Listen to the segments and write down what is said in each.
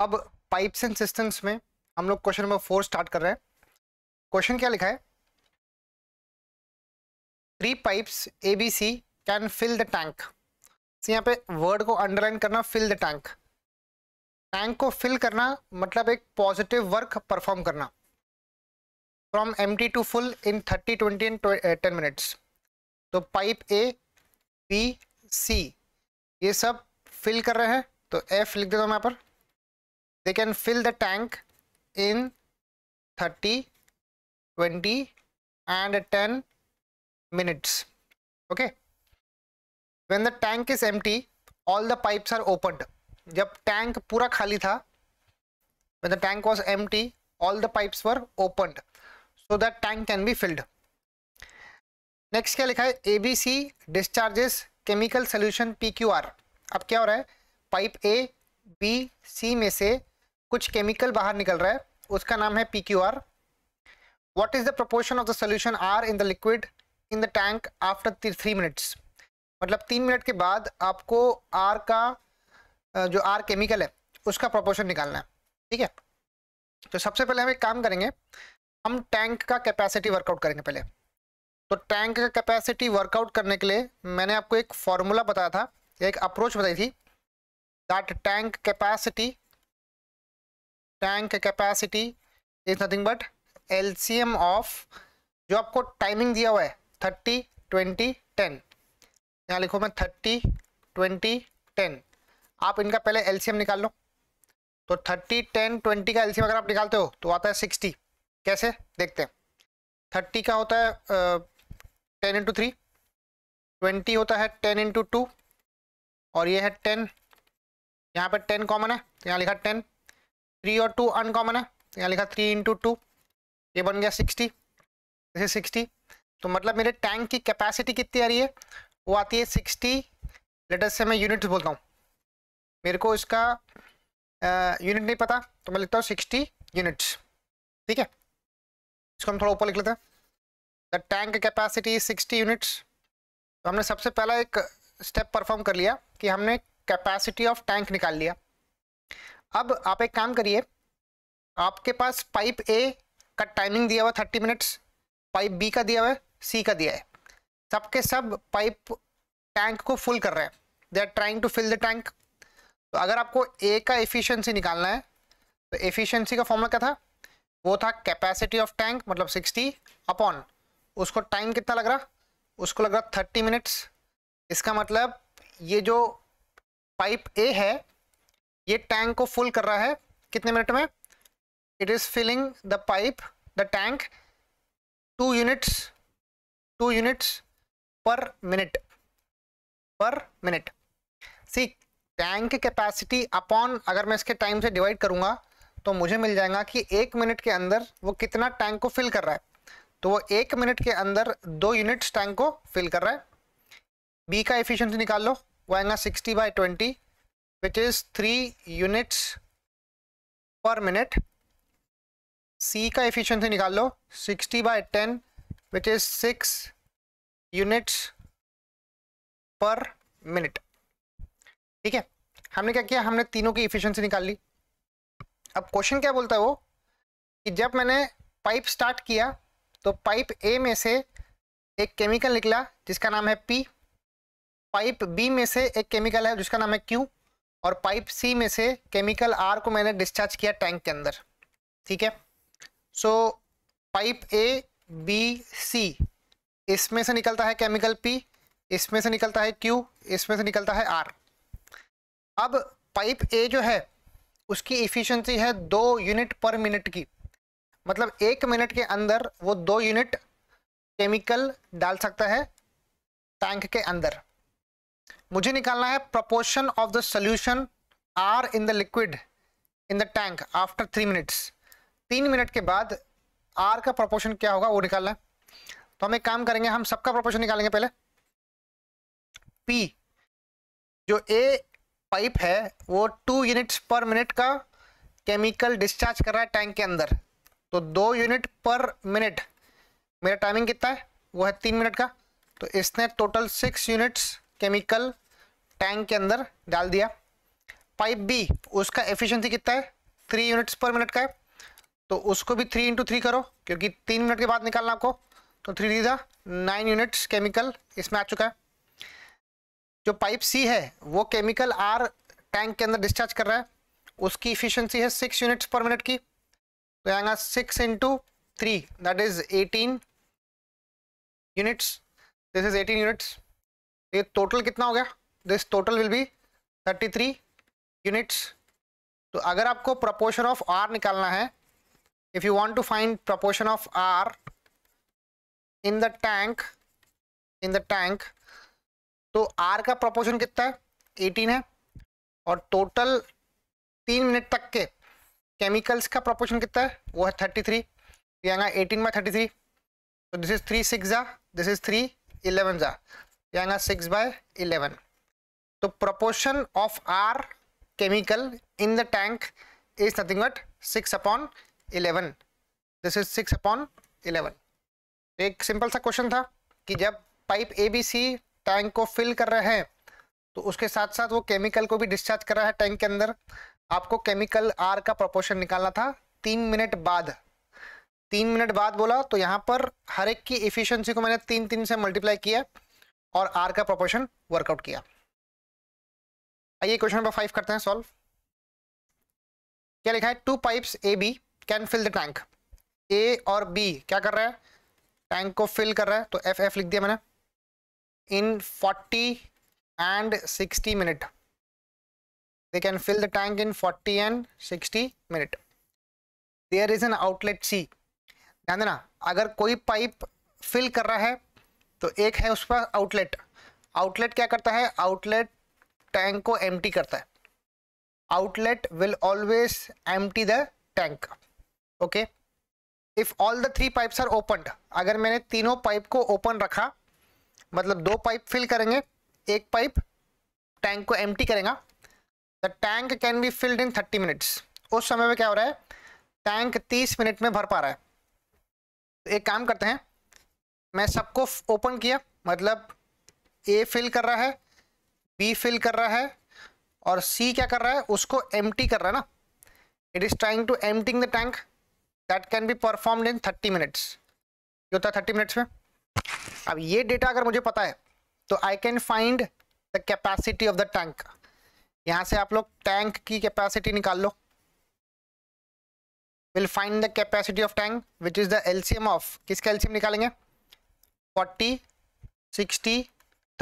अब pipes and systems में हम लोग क्वेश्चन नंबर फोर स्टार्ट कर रहे हैं क्वेश्चन क्या लिखा है three pipes A B C can fill the tank यहाँ पे वर्ड को अंडरलाइन करना फिल द टैंक टैंक को फिल करना मतलब एक पॉजिटिव वर्क परफॉर्म करना फ्रॉम एम to full in thirty twenty and ten minutes तो पाइप ए बी सी ये सब फिल कर रहे हैं तो एफ लिख देता हूँ यहाँ पर they can fill the tank in 30 20 and 10 minutes okay when the tank is empty all the pipes are opened jab tank pura khali tha when the tank was empty all the pipes were opened so that tank can be filled next kya likha hai abc discharges chemical solution pqr ab kya ho raha hai pipe a b c pipe se कुछ chemical बाहर निकल रहा है उसका नाम है P Q R what is the proportion of the solution R in the liquid in the tank after three minutes मतलब तीन मिनट के बाद आपको आर का जो आर केमिकल है उसका प्रपोर्शन निकालना है ठीक है तो सबसे पहले हम एक काम करेंगे हम टैंक का कैपेसिटी वर्कआउट करेंगे पहले तो टैंक का कैपेसिटी वर्कआउट करने के लिए मैंने आपको एक फॉर्मूला बताया था एक अप्रोच बताई थी that tank capacity tank capacity is nothing but L of जो आपको टाइमिंग दिया हुआ है थर्टी ट्वेंटी टेन यहाँ लिखो मैं थर्टी ट्वेंटी टेन आप इनका पहले एल निकाल लो तो थर्टी टेन ट्वेंटी का एलसीएम अगर आप निकालते हो तो आता है सिक्सटी कैसे देखते हैं थर्टी का होता है टेन इंटू थ्री ट्वेंटी होता है टेन इंटू टू और ये है टेन यहाँ पर टेन कॉमन है तो यहाँ लिखा टेन थ्री और टू अनकॉमन है यहाँ लिखा थ्री इंटू टू ये बन गया सिक्सटी जैसे सिक्सटी तो मतलब मेरे टैंक की कैपेसिटी कितनी आ रही है वो आती है सिक्सटी लेटर से मैं यूनिट्स बोलता हूँ मेरे को इसका यूनिट नहीं पता तो मैं लिखता हूँ सिक्सटी यूनिट्स ठीक है इसको हम थोड़ा ऊपर लिख लेते हैं the tank capacity sixty units तो हमने सबसे पहला एक स्टेप परफॉर्म कर लिया कि हमने कैपेसिटी ऑफ टैंक निकाल लिया अब आप एक काम करिए आपके पास पाइप ए का टाइमिंग दिया हुआ थर्टी मिनट्स पाइप बी का दिया हुआ है सी का दिया है सबके सब पाइप टैंक को फुल कर रहे हैं they are trying to fill the tank तो अगर आपको ए का एफिशिएंसी निकालना है तो एफिशिएंसी का फॉर्मूला क्या था वो था कैपेसिटी ऑफ टैंक मतलब 60 अपॉन उसको टाइम कितना लग रहा उसको लग रहा 30 मिनट्स इसका मतलब ये जो पाइप ए है ये टैंक को फुल कर रहा है कितने मिनट में it is filling the pipe the tank two units two units per minute per minute C tank capacity upon अगर मैं इसके टाइम से डिवाइड करूंगा तो मुझे मिल जाएगा कि एक मिनट के अंदर वो कितना टैंक को फिल कर रहा है तो वो एक मिनट के अंदर दो यूनिट्स टैंक को फिल कर रहा है बी का एफिशिएंसी निकाल लो वो आएगा sixty by twenty which is 3 units per minute. C का efficiency निकाल लो 60 by 10 which is 6 units per minute. ठीक है हमने क्या किया हमने तीनों की इफिशियंसी निकाल ली अब क्वेश्चन क्या बोलता है वो कि जब मैंने पाइप स्टार्ट किया तो पाइप ए में से एक केमिकल निकला जिसका नाम है पी पाइप बी में से एक केमिकल है जिसका नाम है क्यू और पाइप सी में से केमिकल आर को मैंने डिस्चार्ज किया टैंक के अंदर ठीक है सो पाइप ए बी सी इसमें से निकलता है केमिकल पी इसमें से निकलता है क्यू इसमें से निकलता है आर अब पाइप ए जो है उसकी इफ़िशेंसी है दो यूनिट पर मिनट की मतलब एक मिनट के अंदर वो दो यूनिट केमिकल डाल सकता है टैंक के अंदर मुझे निकालना है proportion of the solution R in the liquid in the tank after three minutes तीन मिनट के बाद आर का प्रपोर्शन क्या होगा वो निकालना है तो हम एक काम करेंगे हम सबका प्रपोर्शन निकालेंगे पहले पी जो ए पाइप है वो टू यूनिट्स पर मिनट का केमिकल डिस्चार्ज कर रहा है टैंक के अंदर तो दो यूनिट पर मिनट मेरा टाइमिंग कितना है वो है तीन मिनट का तो इसने total six units chemical tank के अंदर डाल दिया पाइप बी उसका एफिशिएंसी कितना है थ्री यूनिट्स पर मिनट का है तो उसको भी थ्री इंटू थ्री करो क्योंकि तीन मिनट के बाद निकालना आपको तो थ्री थ्री था नाइन यूनिट्स केमिकल इसमें आ चुका है जो पाइप सी है वो केमिकल आर टैंक के अंदर डिस्चार्ज कर रहा है उसकी इफिशियंसी है सिक्स यूनिट्स पर मिनट की तो आएगा six into three that is eighteen units this is eighteen units ये टोटल कितना हो गया this total will be 33 units तो अगर आपको प्रपोर्शन ऑफ आर निकालना है if you want to find proportion of R in the tank in the tank तो आर का प्रपोर्शन कितना है 18 है और टोटल तीन मिनट तक के केमिकल्स का प्रपोर्शन कितना है वो है थर्टी थ्री तो यहाँ एटीन में 33 तो दिस इज थ्री सिक्स जा दिस इज थ्री इलेवन जा यानी सिक्स बाय इलेवन तो proportion of R chemical in the tank is nothing but six upon eleven this is six upon eleven एक simple सा question था कि जब pipe A B C tank को fill कर रहे हैं तो उसके साथ साथ वो केमिकल को भी डिस्चार्ज कर रहा है टैंक के अंदर आपको केमिकल आर का प्रोपोर्शन निकालना था तीन मिनट बाद तीन मिनट बाद बोला तो यहाँ पर हर एक की इफिशिएंसी को मैंने तीन तीन से मल्टीप्लाई किया और आर का प्रोपोर्शन वर्कआउट किया आइए क्वेश्चन नंबर फाइव करते हैं सॉल्व क्या लिखा है two pipes A B can fill the tank A और बी क्या कर रहा है टैंक को फिल कर रहा है तो एफ एफ लिख दिया मैंने in 40 and 60 minute they can fill the tank in 40 and 60 minute there is an outlet C ध्यान देना अगर कोई पाइप फिल कर रहा है तो एक है उस पर आउटलेट आउटलेट क्या करता है आउटलेट टैंक को एम करता है आउटलेट विल ऑलवेज एम the tank okay if all the three pipes are open अगर मैंने तीनों पाइप को ओपन रखा मतलब दो पाइप फिल करेंगे एक पाइप टैंक को एम करेगा the tank can be filled in thirty minutes उस समय में क्या हो रहा है टैंक तीस मिनट में भर पा रहा है तो एक काम करते हैं मैं सबको ओपन किया मतलब ए फिल कर रहा है बी फिल कर रहा है और सी क्या कर रहा है उसको एम कर रहा है ना इट इज़ ट्राइंग टू एम the tank that can be performed in thirty minutes जो था थर्टी मिनट्स में अब ये डेटा अगर मुझे पता है तो I can find the capacity of the tank यहाँ से आप लोग टैंक की कैपेसिटी निकाल लो will find the capacity of tank which is the LCM of किसका एल्सियम निकालेंगे फोर्टी सिक्सटी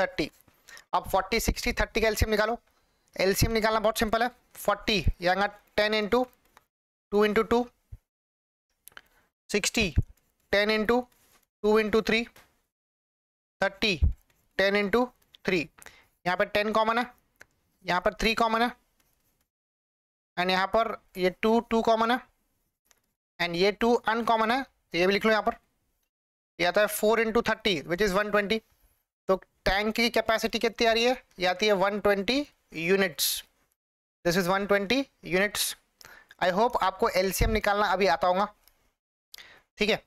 थर्टी अब फोर्टी सिक्सटी थर्टी का एलसीएम निकालो एलसीएम निकालना बहुत सिंपल है फोर्टी यहाँ ten into two into two sixty ten into two into three thirty ten into three यहाँ पर टेन कॉमन है यहाँ पर थ्री कॉमन है एंड यहाँ पर ये टू टू कॉमन है एंड ये टू अनकॉमन है तो ये भी लिख लो यहाँ पर या आता है four into thirty which is one twenty तो टैंक की कैपेसिटी कितनी आ रही है या आती है one twenty units this is one twenty units I hope आपको एलसीएम निकालना अभी आता होगा ठीक है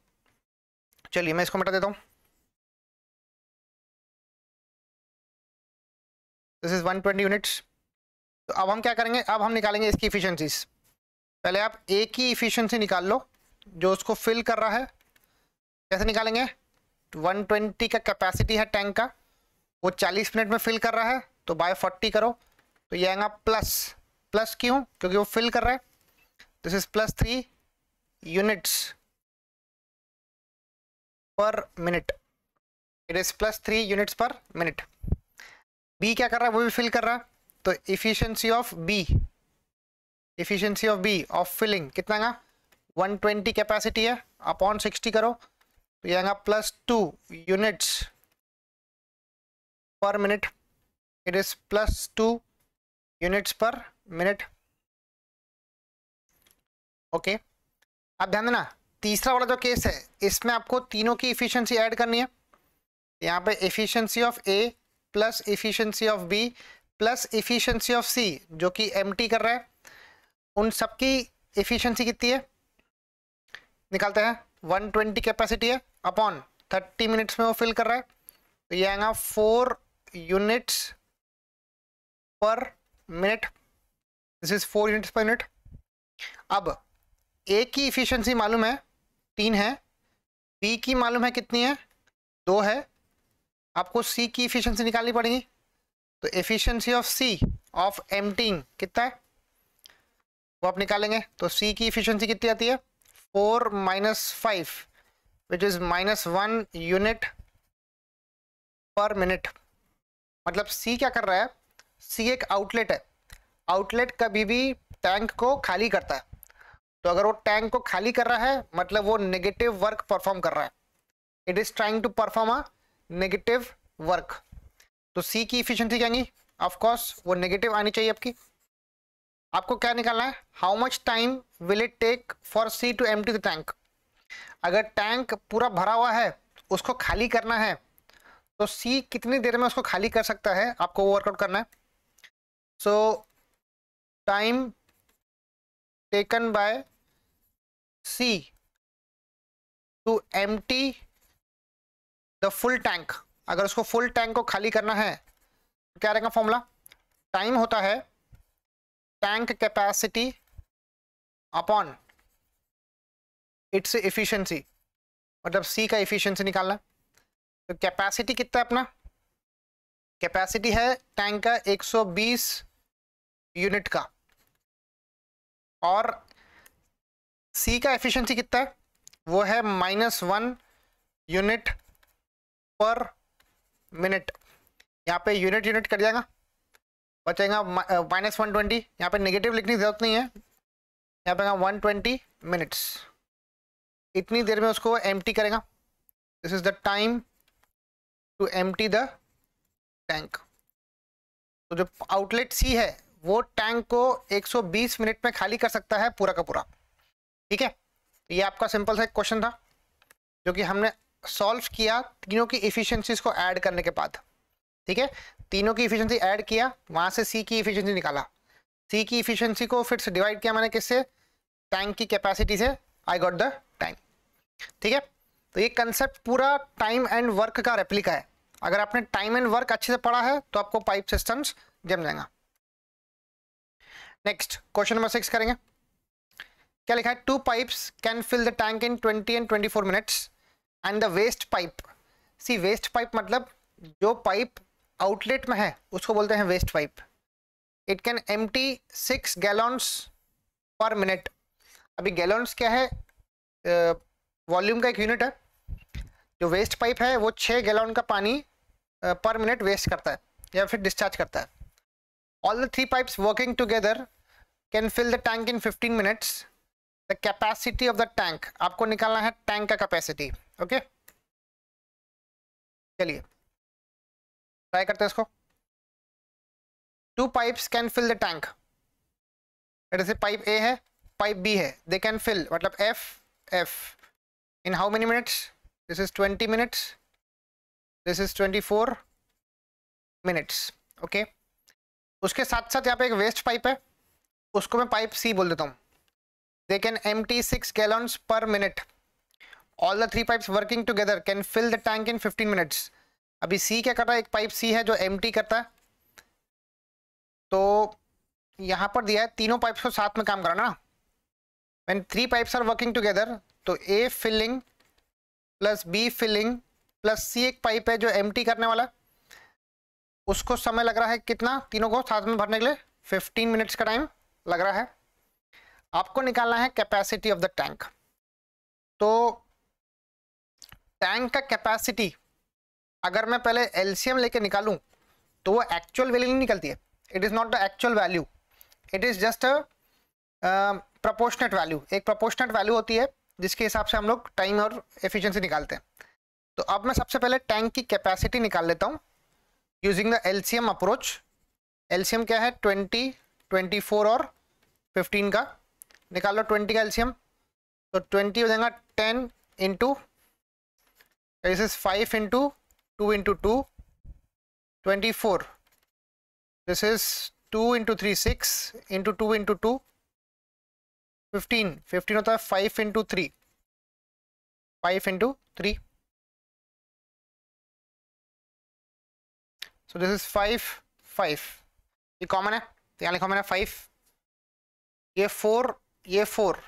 चलिए मैं इसको मिटा देता हूँ this is one twenty units तो अब हम क्या करेंगे अब हम निकालेंगे इसकी इफिशियंसीज पहले आप एक ही इफिशियंसी निकाल लो जो उसको फिल कर रहा है कैसे निकालेंगे 120 का कैपेसिटी है टैंक का वो 40 मिनट में फिल कर रहा है तो बाय 40 करो तो ये आएगा प्लस प्लस क्यों क्योंकि वो फिल कर रहा है this is plus three units per minute it is plus three units per minute B क्या कर रहा है वो भी फिल कर रहा है तो efficiency of B efficiency of B of filling कितना का 120 कैपेसिटी है अपॉन 60 करो तो यहाँ plus two units per minute it is plus two units per minute okay अब ध्यान देना तीसरा वाला जो केस है इसमें आपको तीनों की इफिशियंसी ऐड करनी है यहाँ पे efficiency of A plus efficiency of B plus efficiency of C जो कि एम कर रहा है उन सब की कितनी है निकालते हैं 120 कैपेसिटी है अपॉन थर्टी मिनट्स में वो फिल कर रहा है तो ये आएगा four units per minute this is four units per minute अब ए की इफिशिएंसी मालूम है तीन है बी की मालूम है कितनी है दो है आपको सी की इफिशिएंसी निकालनी पड़ेगी तो efficiency of C of emptying कितना है वो आप निकालेंगे तो सी की इफिशियंसी कितनी आती है four minus five which is minus one unit per minute मतलब सी क्या कर रहा है सी एक आउटलेट है आउटलेट कभी भी टैंक को खाली करता है तो अगर वो टैंक को खाली कर रहा है मतलब वो नेगेटिव वर्क परफॉर्म कर रहा है it is trying to perform a negative work तो सी की इफिशियंसी क्या ऑफकोर्स वो नेगेटिव आनी चाहिए आपकी आपको क्या निकालना है how much time will it take for C to empty the tank अगर टैंक पूरा भरा हुआ है उसको खाली करना है तो सी कितनी देर में उसको खाली कर सकता है आपको वर्कआउट करना है so time taken by C to empty the full tank अगर उसको फुल टैंक को खाली करना है तो क्या रहेगा फॉर्मूला टाइम होता है tank capacity upon its efficiency मतलब सी का इफिशियंसी निकालना तो कैपेसिटी कितना है अपना कैपेसिटी है टैंक का 120 यूनिट का और सी का एफिशिएंसी कितना है वो है minus one unit per minute यहाँ पे यूनिट यूनिट कर जाएगा बचेगा माइनस वन ट्वेंटी यहाँ पे नेगेटिव लिखने की जरूरत नहीं है यहाँ पे वन ट्वेंटी मिनट्स इतनी देर में उसको एम करेगा this is the time to एम द टैंक तो जो आउटलेट सी है वो टैंक को 120 मिनट में खाली कर सकता है पूरा का पूरा ठीक है ये आपका सिंपल सा एक क्वेश्चन था जो कि हमने सॉल्व किया तीनों की इफिशियंसीज को ऐड करने के बाद ठीक है तीनों की इफिशियंसी ऐड किया वहाँ से सी की इफिशियंसी निकाला सी की इफिशियंसी को फिर से डिवाइड किया मैंने किससे टैंक की कैपेसिटी से आई गॉट द ठीक है तो ये कंसेप्ट पूरा टाइम एंड वर्क का रेप्लिका है अगर आपने टाइम एंड वर्क अच्छे से पढ़ा है तो आपको पाइप सिस्टम्स जम जाएगा नेक्स्ट क्वेश्चन नंबर सिक्स करेंगे क्या लिखा है two pipes can fill the tank in twenty and twenty four minutes and the waste pipe C waste pipe मतलब जो पाइप आउटलेट में है उसको बोलते हैं waste pipe it can empty six gallons per minute अभी गैलॉन्स क्या है वॉल्यूम का एक यूनिट है जो वेस्ट पाइप है वो छः गैलन का पानी पर मिनट वेस्ट करता है या फिर डिस्चार्ज करता है all the three pipes working together can fill the tank in 15 minutes the capacity of the tank आपको निकालना है टैंक का कैपेसिटी ओके चलिए ट्राई करते हैं इसको two pipes can fill the tank जैसे पाइप ए है पाइप बी है दे कैन फिल मतलब F F in how many minutes this is twenty minutes this is twenty four minutes okay उसके साथ साथ यहाँ पे एक वेस्ट पाइप है उसको मैं पाइप सी बोल देता हूँ they can empty six gallons per minute all the three pipe working together can fill the tank in fifteen minutes अभी सी क्या करता है एक पाइप सी है जो एम टी करता है तो यहाँ पर दिया है तीनों पाइप्स को साथ में काम कराना when three pipes are working together तो A filling plus B filling plus C एक पाइप है जो एम करने वाला उसको समय लग रहा है कितना तीनों को साथ में भरने के लिए 15 मिनट्स का टाइम लग रहा है आपको निकालना है कैपेसिटी ऑफ द टैंक तो टैंक का कैपेसिटी अगर मैं पहले एलसीएम लेके निकालूं तो वो एक्चुअल वैल्यू नहीं निकलती है it is not the actual value it is just proportionate value एक प्रपोर्शनेट वैल्यू होती है जिसके हिसाब से हम लोग टाइम और एफिशिएंसी निकालते हैं तो अब मैं सबसे पहले टैंक की कैपेसिटी निकाल लेता हूँ using the LCM approach LCM क्या है ट्वेंटी फोर और फिफ्टीन का निकाल लो ट्वेंटी का एलसीएम तो ट्वेंटी हो जाएगा ten into this is five into two into two twenty four this is two into three six into two into two fifteen fifteen होता है five into three five into three so this is five five ये common है तो यहाँ लिखो मैंने five ये four ये फोर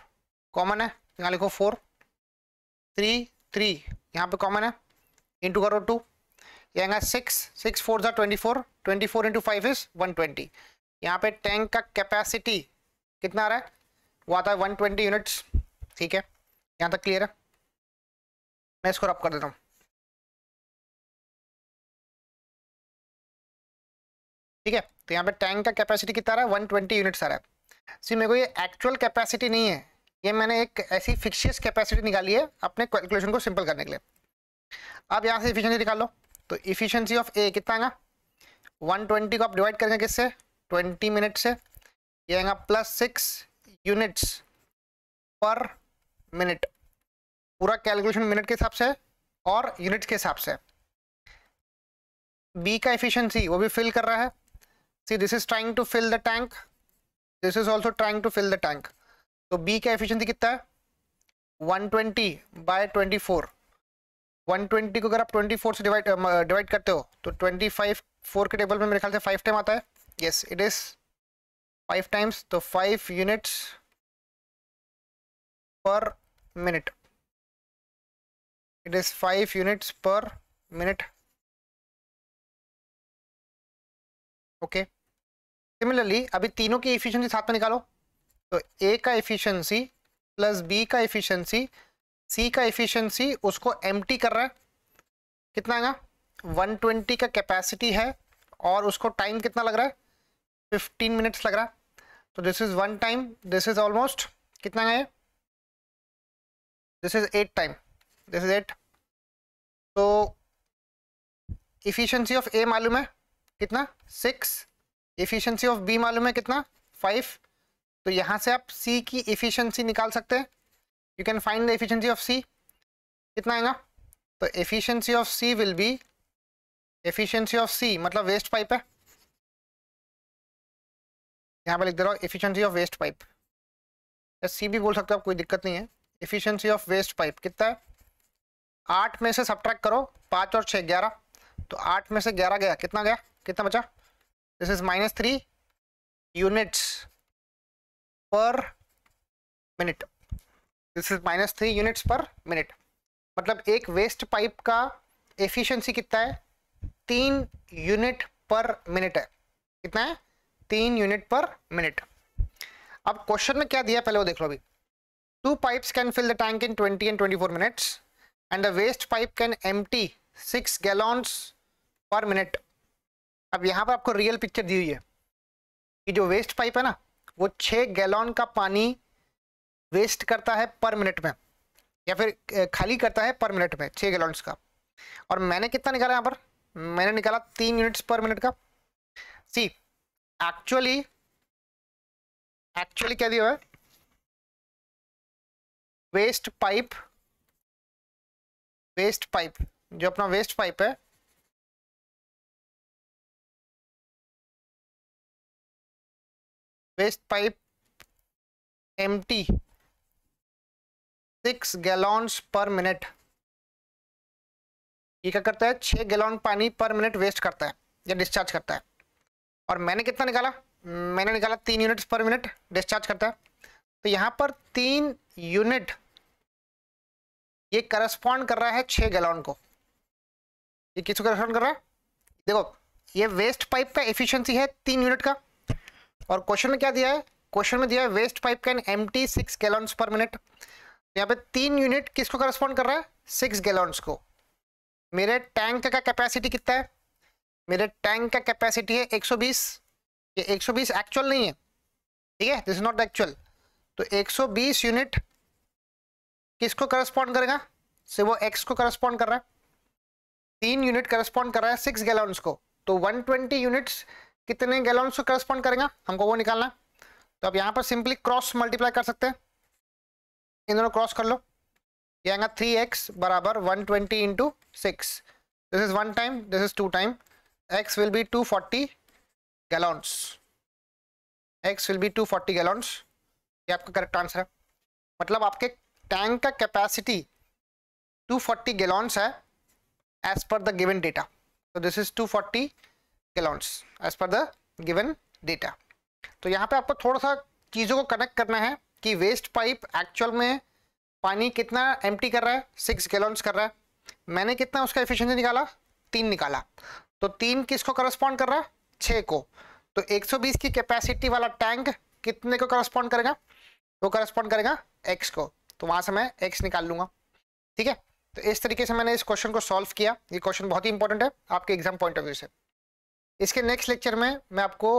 कॉमन है तो यहाँ लिखो फोर थ्री थ्री यहाँ पे कॉमन है इंटू करो टू यहाँ सिक्स सिक्स फोर ज़ा twenty four twenty four into five is one twenty यहाँ पे टैंक का कैपेसिटी कितना आ रहा है वो आता है वन ट्वेंटी यूनिट्स ठीक है यहाँ तक क्लियर है मैं इसको रब कर देता हूँ ठीक है तो यहाँ पे टैंक का कैपेसिटी कितना रहा है वन ट्वेंटी यूनिट्स आ रहा है सी मेरे को ये एक्चुअल कैपेसिटी नहीं है ये मैंने एक ऐसी फिक्शियस कैपेसिटी निकाली है अपने कैलकुलेशन को सिंपल करने के लिए अब यहाँ से इफिशियंसी निकाल लो तो इफिशियंसी ऑफ ए कितना आएगा 120 को आप डिवाइड करेंगे किससे 20 मिनट से ये आएगा plus six units per minute पूरा कैलकुलेशन मिनट के हिसाब से और यूनिट्स के हिसाब से बी का एफिशिएंसी वो भी फिल कर रहा है C this is trying to fill the tank this is also trying to fill the tank तो बी का एफिशिएंसी कितना है 120 बाय 24 120 को अगर आप 24 से डिवाइड डिवाइड करते हो तो 25 फोर के टेबल में मेरे ख्याल से फाइव टाइम आता है yes it is five times तो five units per minute it is five units per minute okay similarly अभी तीनों की एफिशिएंसी साथ में निकालो तो ए का एफिशिएंसी प्लस बी का एफिशिएंसी सी का एफिशिएंसी उसको एम कर रहा है कितना आएगा 120 का कैपेसिटी है और उसको टाइम कितना लग रहा है 15 मिनट्स लग रहा है तो this is one time this is almost कितना है this is eight time this is eight तो इफिशियंसी ऑफ ए मालूम है कितना सिक्स इफिशियंसी ऑफ बी मालूम है कितना फाइव तो यहाँ से आप सी की इफिशियंसी निकाल सकते हैं you can find the efficiency of C कितना आएगा तो efficiency of C will be efficiency of C मतलब वेस्ट पाइप है यहाँ पर लिख दे रहा हूँ एफिशिएंसी ऑफ वेस्ट पाइप या सी भी बोल सकते हो आप कोई दिक्कत नहीं है एफिशिएंसी ऑफ वेस्ट पाइप कितना है आठ में से सब्ट्रैक्ट करो पाँच और छः ग्यारह तो आठ में से ग्यारह गया कितना गया कितना बचा this is minus three units per minute this is minus three units per minute मतलब एक वेस्ट पाइप का एफिशिएंसी कितना है तीन यूनिट पर मिनट है कितना है तीन यूनिट पर मिनट अब क्वेश्चन में क्या दिया पहले वो देख लो अभी two pipes can fill the tank in 20 and 24 minutes and the waste pipe can empty six gallons per minute अब यहाँ पर आपको रियल पिक्चर दी हुई है कि जो वेस्ट पाइप है ना वो छः गैलॉन का पानी वेस्ट करता है पर मिनट में या फिर खाली करता है पर मिनट में छः गैलॉन्स का और मैंने कितना निकाला यहाँ पर मैंने निकाला तीन यूनिट्स पर मिनट का सी एक्चुअली एक्चुअली क्या दिया है वेस्ट पाइप वेस्ट पाइप जो अपना वेस्ट पाइप है waste pipe empty six gallons per minute ये क्या करता है छः गैलॉन पानी पर मिनट वेस्ट करता है या डिस्चार्ज करता है और मैंने कितना निकाला मैंने निकाला तीन यूनिट्स पर मिनट डिस्चार्ज करता है तो यहाँ पर तीन यूनिट ये करस्पॉन्ड कर रहा है छः गैलन को ये किस करस्पॉन्ड कर रहा है देखो ये वेस्ट पाइप का एफिशिएंसी है तीन यूनिट का और क्वेश्चन में क्या दिया है क्वेश्चन में दिया है waste pipe can empty six gallons per minute यहाँ पे तीन यूनिट किसको करस्पॉन्ड कर रहा है सिक्स गैलॉन्स को मेरे टैंक का कैपेसिटी कितना है मेरे टैंक का कैपेसिटी है 120 ये 120 एक्चुअल नहीं है ठीक है दिस इज नॉट एक्चुअल तो 120 यूनिट किसको करस्पॉन्ड करेगा से वो एक्स को करस्पॉन्ड कर रहा है तीन यूनिट करस्पॉन्ड कर रहा है सिक्स गैलॉन्स को तो 120 यूनिट्स कितने गैलॉन्स को करस्पॉन्ड करेगा हमको वो निकालना तो अब यहाँ पर सिंपली क्रॉस मल्टीप्लाई कर सकते हैं इन दोनों क्रॉस कर लो ये आएगा थ्री एक्स बराबर one twenty into six this is one time this is two time x will be 240 gallons x will be 240 gallons ये आपका करेक्ट आंसर है मतलब आपके टैंक का कैपेसिटी 240 गैलॉन्स है as per the given data तो this is 240 gallons as per the given data तो यहाँ पे आपको थोड़ा सा चीज़ों को कनेक्ट करना है कि वेस्ट पाइप एक्चुअल में पानी कितना एम कर रहा है सिक्स गैलॉन्स कर रहा है मैंने कितना उसका एफिशिएंसी निकाला तीन निकाला तो तीन किसको करस्पॉन्ड कर रहा है छः को तो 120 की कैपेसिटी वाला टैंक कितने को करस्पॉन्ड करेगा वो तो करस्पॉन्ड करेगा एक्स को तो वहाँ से मैं एक्स निकाल लूंगा ठीक है तो इस तरीके से मैंने इस क्वेश्चन को सॉल्व किया ये क्वेश्चन बहुत ही इंपॉर्टेंट है आपके एग्जाम पॉइंट ऑफ व्यू से इसके नेक्स्ट लेक्चर में मैं आपको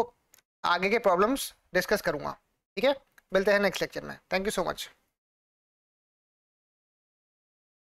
आगे के प्रॉब्लम्स डिस्कस करूंगा ठीक है मिलते हैं नेक्स्ट लेक्चर में थैंक यू सो मच